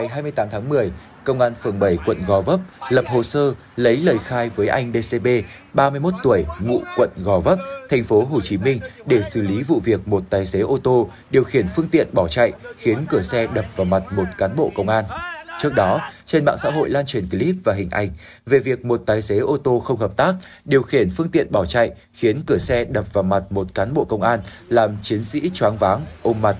ngày 28 tháng 10, Công an phường 7 quận Gò Vấp lập hồ sơ lấy lời khai với anh DCB, 31 tuổi, ngụ quận Gò Vấp, thành phố Hồ Chí Minh để xử lý vụ việc một tài xế ô tô điều khiển phương tiện bỏ chạy khiến cửa xe đập vào mặt một cán bộ công an. Trước đó, trên mạng xã hội lan truyền clip và hình ảnh về việc một tài xế ô tô không hợp tác điều khiển phương tiện bỏ chạy khiến cửa xe đập vào mặt một cán bộ công an làm chiến sĩ choáng váng, ôm mặt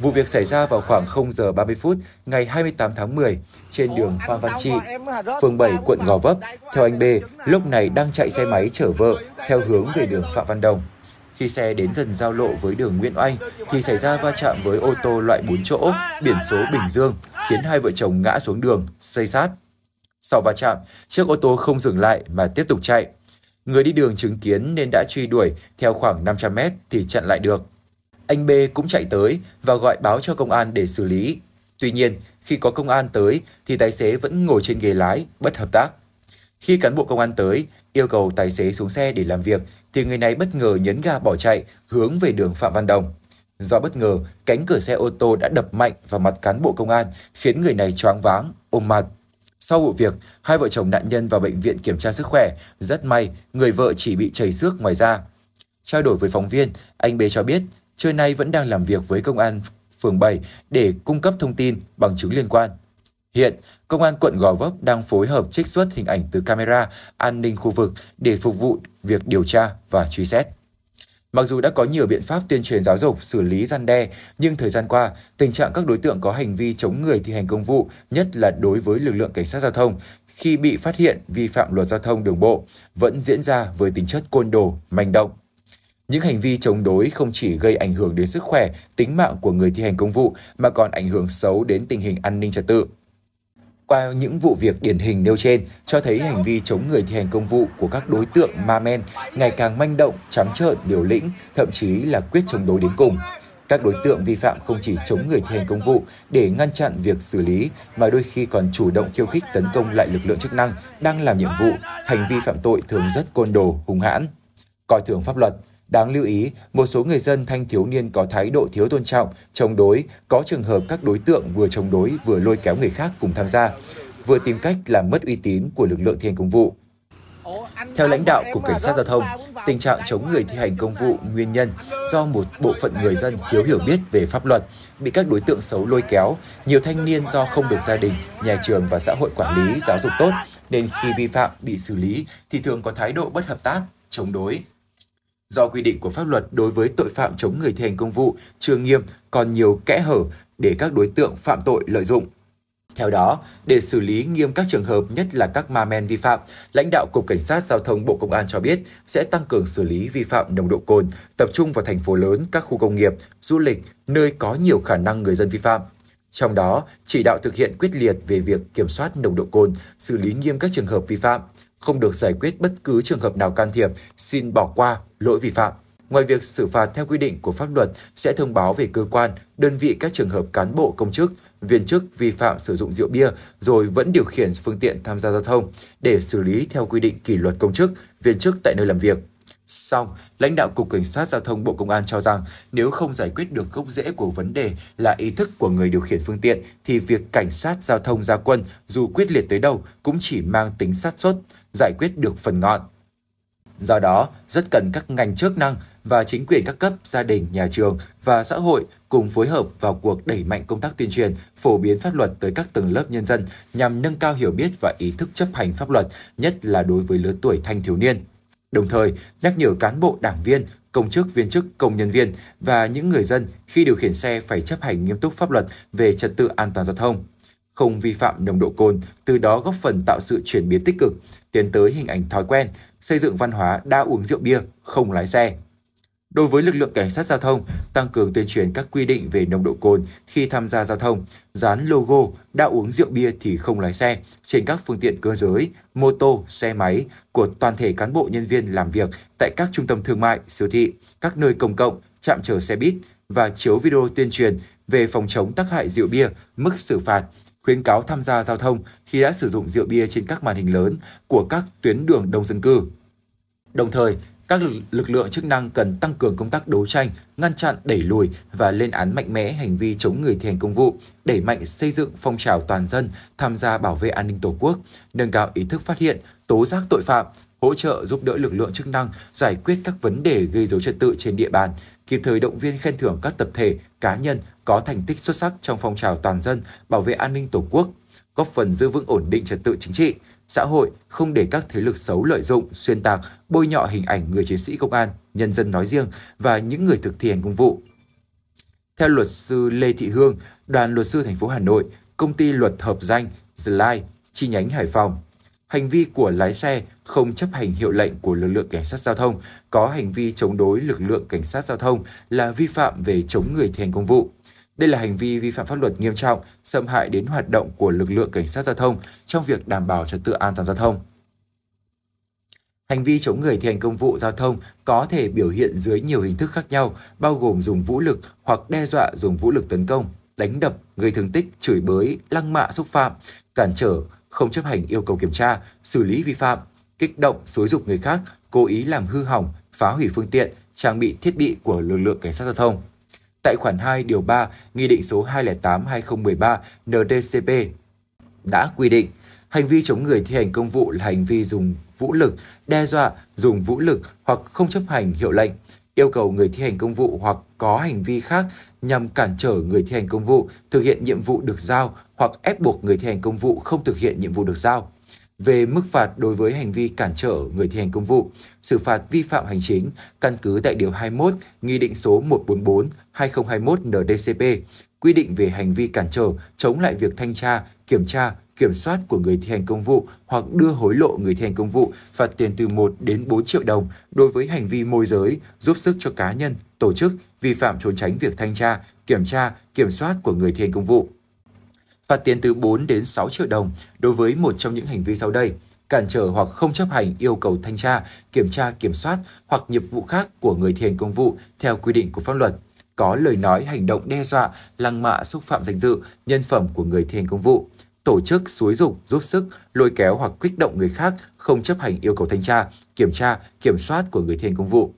Vụ việc xảy ra vào khoảng 0 giờ 30 phút ngày 28 tháng 10 trên đường Phan Văn Trị, phường 7, quận Gò Vấp. Theo anh B, lúc này đang chạy xe máy chở vợ theo hướng về đường Phạm Văn Đồng. Khi xe đến gần giao lộ với đường Nguyễn Oanh thì xảy ra va chạm với ô tô loại 4 chỗ biển số Bình Dương, khiến hai vợ chồng ngã xuống đường, xây sát. Sau va chạm, chiếc ô tô không dừng lại mà tiếp tục chạy. Người đi đường chứng kiến nên đã truy đuổi theo khoảng 500 mét thì chặn lại được anh B cũng chạy tới và gọi báo cho công an để xử lý. Tuy nhiên, khi có công an tới thì tài xế vẫn ngồi trên ghế lái, bất hợp tác. Khi cán bộ công an tới, yêu cầu tài xế xuống xe để làm việc thì người này bất ngờ nhấn ga bỏ chạy hướng về đường Phạm Văn Đồng. Do bất ngờ, cánh cửa xe ô tô đã đập mạnh vào mặt cán bộ công an, khiến người này choáng váng, ôm mặt. Sau vụ việc, hai vợ chồng nạn nhân vào bệnh viện kiểm tra sức khỏe. Rất may, người vợ chỉ bị chảy xước ngoài da. Trao đổi với phóng viên, anh B cho biết trưa nay vẫn đang làm việc với công an phường 7 để cung cấp thông tin, bằng chứng liên quan. Hiện, Công an quận Gò Vấp đang phối hợp trích xuất hình ảnh từ camera an ninh khu vực để phục vụ việc điều tra và truy xét. Mặc dù đã có nhiều biện pháp tuyên truyền giáo dục, xử lý gian đe, nhưng thời gian qua, tình trạng các đối tượng có hành vi chống người thi hành công vụ, nhất là đối với lực lượng cảnh sát giao thông, khi bị phát hiện vi phạm luật giao thông đường bộ, vẫn diễn ra với tính chất côn đồ, manh động. Những hành vi chống đối không chỉ gây ảnh hưởng đến sức khỏe, tính mạng của người thi hành công vụ mà còn ảnh hưởng xấu đến tình hình an ninh trật tự. Qua những vụ việc điển hình nêu trên, cho thấy hành vi chống người thi hành công vụ của các đối tượng ma men ngày càng manh động, trắng trợn, liều lĩnh, thậm chí là quyết chống đối đến cùng. Các đối tượng vi phạm không chỉ chống người thi hành công vụ để ngăn chặn việc xử lý, mà đôi khi còn chủ động khiêu khích tấn công lại lực lượng chức năng đang làm nhiệm vụ. Hành vi phạm tội thường rất côn đồ, hung hãn coi thường pháp luật, Đáng lưu ý, một số người dân thanh thiếu niên có thái độ thiếu tôn trọng, chống đối, có trường hợp các đối tượng vừa chống đối vừa lôi kéo người khác cùng tham gia, vừa tìm cách làm mất uy tín của lực lượng thi hành công vụ. Theo lãnh đạo Cục Cảnh sát Giao thông, tình trạng chống người thi hành công vụ nguyên nhân do một bộ phận người dân thiếu hiểu biết về pháp luật, bị các đối tượng xấu lôi kéo, nhiều thanh niên do không được gia đình, nhà trường và xã hội quản lý, giáo dục tốt, nên khi vi phạm bị xử lý thì thường có thái độ bất hợp tác, chống đối. Do quy định của pháp luật đối với tội phạm chống người thi hành công vụ chưa nghiêm còn nhiều kẽ hở để các đối tượng phạm tội lợi dụng. Theo đó, để xử lý nghiêm các trường hợp nhất là các ma men vi phạm, lãnh đạo Cục Cảnh sát Giao thông Bộ Công an cho biết sẽ tăng cường xử lý vi phạm nồng độ cồn, tập trung vào thành phố lớn, các khu công nghiệp, du lịch, nơi có nhiều khả năng người dân vi phạm. Trong đó, chỉ đạo thực hiện quyết liệt về việc kiểm soát nồng độ cồn, xử lý nghiêm các trường hợp vi phạm – không được giải quyết bất cứ trường hợp nào can thiệp, xin bỏ qua lỗi vi phạm. Ngoài việc xử phạt theo quy định của pháp luật sẽ thông báo về cơ quan, đơn vị các trường hợp cán bộ công chức, viên chức vi phạm sử dụng rượu bia rồi vẫn điều khiển phương tiện tham gia giao thông để xử lý theo quy định kỷ luật công chức, viên chức tại nơi làm việc. Xong, lãnh đạo Cục Cảnh sát Giao thông Bộ Công an cho rằng nếu không giải quyết được gốc rễ của vấn đề là ý thức của người điều khiển phương tiện thì việc cảnh sát giao thông ra quân dù quyết liệt tới đâu cũng chỉ mang tính sát xuất, giải quyết được phần ngọn. Do đó, rất cần các ngành chức năng và chính quyền các cấp, gia đình, nhà trường và xã hội cùng phối hợp vào cuộc đẩy mạnh công tác tuyên truyền, phổ biến pháp luật tới các tầng lớp nhân dân nhằm nâng cao hiểu biết và ý thức chấp hành pháp luật, nhất là đối với lứa tuổi thanh thiếu niên. Đồng thời, nhắc nhở cán bộ đảng viên, công chức viên chức, công nhân viên và những người dân khi điều khiển xe phải chấp hành nghiêm túc pháp luật về trật tự an toàn giao thông, không vi phạm nồng độ cồn, từ đó góp phần tạo sự chuyển biến tích cực, tiến tới hình ảnh thói quen, xây dựng văn hóa đa uống rượu bia, không lái xe. Đối với lực lượng cảnh sát giao thông, tăng cường tuyên truyền các quy định về nồng độ cồn khi tham gia giao thông, dán logo đã uống rượu bia thì không lái xe trên các phương tiện cơ giới, mô tô, xe máy của toàn thể cán bộ nhân viên làm việc tại các trung tâm thương mại, siêu thị, các nơi công cộng, trạm chờ xe buýt và chiếu video tuyên truyền về phòng chống tác hại rượu bia, mức xử phạt, khuyến cáo tham gia giao thông khi đã sử dụng rượu bia trên các màn hình lớn của các tuyến đường đông dân cư. Đồng thời, các lực lượng chức năng cần tăng cường công tác đấu tranh, ngăn chặn, đẩy lùi và lên án mạnh mẽ hành vi chống người thi hành công vụ, đẩy mạnh xây dựng phong trào toàn dân tham gia bảo vệ an ninh Tổ quốc, nâng cao ý thức phát hiện, tố giác tội phạm, hỗ trợ giúp đỡ lực lượng chức năng giải quyết các vấn đề gây dối trật tự trên địa bàn, kịp thời động viên khen thưởng các tập thể, cá nhân có thành tích xuất sắc trong phong trào toàn dân bảo vệ an ninh Tổ quốc, góp phần giữ vững ổn định trật tự chính trị, xã hội không để các thế lực xấu lợi dụng, xuyên tạc, bôi nhọ hình ảnh người chiến sĩ công an, nhân dân nói riêng và những người thực thi hành công vụ. Theo luật sư Lê Thị Hương, đoàn luật sư thành phố Hà Nội, công ty luật hợp danh Slide chi nhánh Hải Phòng, hành vi của lái xe không chấp hành hiệu lệnh của lực lượng cảnh sát giao thông có hành vi chống đối lực lượng cảnh sát giao thông là vi phạm về chống người thi hành công vụ. Đây là hành vi vi phạm pháp luật nghiêm trọng, xâm hại đến hoạt động của lực lượng cảnh sát giao thông trong việc đảm bảo trật tự an toàn giao thông. Hành vi chống người thi hành công vụ giao thông có thể biểu hiện dưới nhiều hình thức khác nhau, bao gồm dùng vũ lực hoặc đe dọa dùng vũ lực tấn công, đánh đập, gây thương tích, chửi bới, lăng mạ xúc phạm, cản trở, không chấp hành yêu cầu kiểm tra, xử lý vi phạm, kích động, xúi dục người khác, cố ý làm hư hỏng, phá hủy phương tiện, trang bị thiết bị của lực lượng cảnh sát giao thông tại khoản 2 điều 3 Nghị định số 208-2013 NDCP đã quy định hành vi chống người thi hành công vụ là hành vi dùng vũ lực, đe dọa, dùng vũ lực hoặc không chấp hành hiệu lệnh, yêu cầu người thi hành công vụ hoặc có hành vi khác nhằm cản trở người thi hành công vụ thực hiện nhiệm vụ được giao hoặc ép buộc người thi hành công vụ không thực hiện nhiệm vụ được giao về mức phạt đối với hành vi cản trở người thi hành công vụ, xử phạt vi phạm hành chính căn cứ tại Điều 21 Nghị định số 144-2021 NDCP quy định về hành vi cản trở chống lại việc thanh tra, kiểm tra, kiểm soát của người thi hành công vụ hoặc đưa hối lộ người thi hành công vụ phạt tiền từ 1 đến 4 triệu đồng đối với hành vi môi giới, giúp sức cho cá nhân, tổ chức vi phạm trốn tránh việc thanh tra, kiểm tra, kiểm soát của người thi hành công vụ phạt tiền từ 4 đến 6 triệu đồng đối với một trong những hành vi sau đây: cản trở hoặc không chấp hành yêu cầu thanh tra, kiểm tra, kiểm soát hoặc nhiệm vụ khác của người thi hành công vụ theo quy định của pháp luật, có lời nói, hành động đe dọa, lăng mạ, xúc phạm danh dự, nhân phẩm của người thi hành công vụ, tổ chức xúi dục, giúp sức, lôi kéo hoặc kích động người khác không chấp hành yêu cầu thanh tra, kiểm tra, kiểm soát của người thi hành công vụ.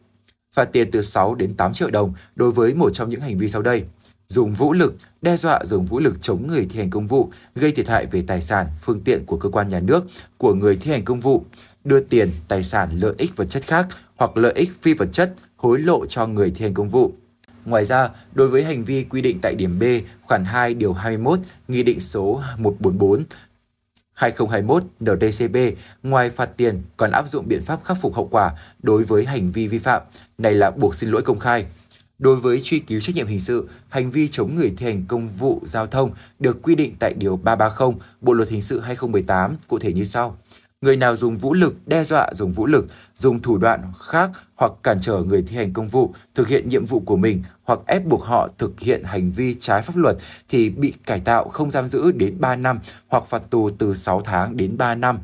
Phạt tiền từ 6 đến 8 triệu đồng đối với một trong những hành vi sau đây: dùng vũ lực, đe dọa dùng vũ lực chống người thi hành công vụ, gây thiệt hại về tài sản, phương tiện của cơ quan nhà nước, của người thi hành công vụ, đưa tiền, tài sản, lợi ích vật chất khác hoặc lợi ích phi vật chất, hối lộ cho người thi hành công vụ. Ngoài ra, đối với hành vi quy định tại điểm B, khoản 2 điều 21, Nghị định số 144 2021 NDCB ngoài phạt tiền còn áp dụng biện pháp khắc phục hậu quả đối với hành vi vi phạm, này là buộc xin lỗi công khai, Đối với truy cứu trách nhiệm hình sự, hành vi chống người thi hành công vụ giao thông được quy định tại Điều 330 Bộ Luật Hình sự 2018, cụ thể như sau. Người nào dùng vũ lực, đe dọa dùng vũ lực, dùng thủ đoạn khác hoặc cản trở người thi hành công vụ, thực hiện nhiệm vụ của mình hoặc ép buộc họ thực hiện hành vi trái pháp luật thì bị cải tạo không giam giữ đến 3 năm hoặc phạt tù từ 6 tháng đến 3 năm.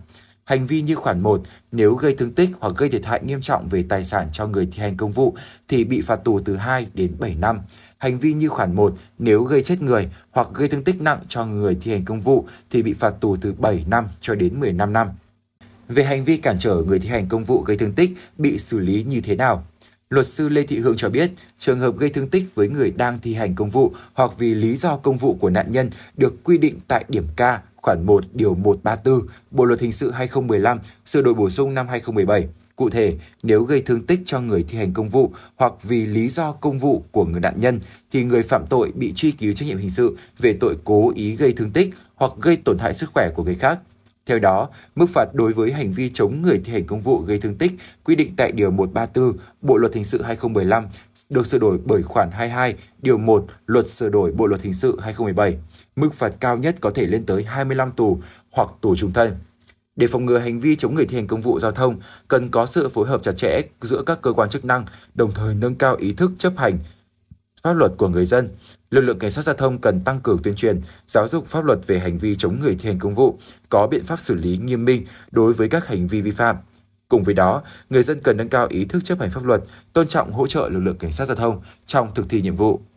Hành vi như khoản 1, nếu gây thương tích hoặc gây thiệt hại nghiêm trọng về tài sản cho người thi hành công vụ thì bị phạt tù từ 2 đến 7 năm. Hành vi như khoản 1, nếu gây chết người hoặc gây thương tích nặng cho người thi hành công vụ thì bị phạt tù từ 7 năm cho đến 15 năm. Về hành vi cản trở người thi hành công vụ gây thương tích bị xử lý như thế nào? Luật sư Lê Thị Hương cho biết, trường hợp gây thương tích với người đang thi hành công vụ hoặc vì lý do công vụ của nạn nhân được quy định tại điểm K khoản 1 điều 134 Bộ luật hình sự 2015 sửa đổi bổ sung năm 2017. Cụ thể, nếu gây thương tích cho người thi hành công vụ hoặc vì lý do công vụ của người nạn nhân thì người phạm tội bị truy cứu trách nhiệm hình sự về tội cố ý gây thương tích hoặc gây tổn hại sức khỏe của người khác theo đó, mức phạt đối với hành vi chống người thi hành công vụ gây thương tích quy định tại Điều 134 Bộ Luật Hình sự 2015 được sửa đổi bởi khoản 22 Điều 1 Luật sửa đổi Bộ Luật Hình sự 2017. Mức phạt cao nhất có thể lên tới 25 tù hoặc tù trung thân. Để phòng ngừa hành vi chống người thi hành công vụ giao thông, cần có sự phối hợp chặt chẽ giữa các cơ quan chức năng, đồng thời nâng cao ý thức chấp hành, pháp luật của người dân. Lực lượng cảnh sát giao thông cần tăng cường tuyên truyền, giáo dục pháp luật về hành vi chống người thi hành công vụ, có biện pháp xử lý nghiêm minh đối với các hành vi vi phạm. Cùng với đó, người dân cần nâng cao ý thức chấp hành pháp luật, tôn trọng hỗ trợ lực lượng cảnh sát giao thông trong thực thi nhiệm vụ.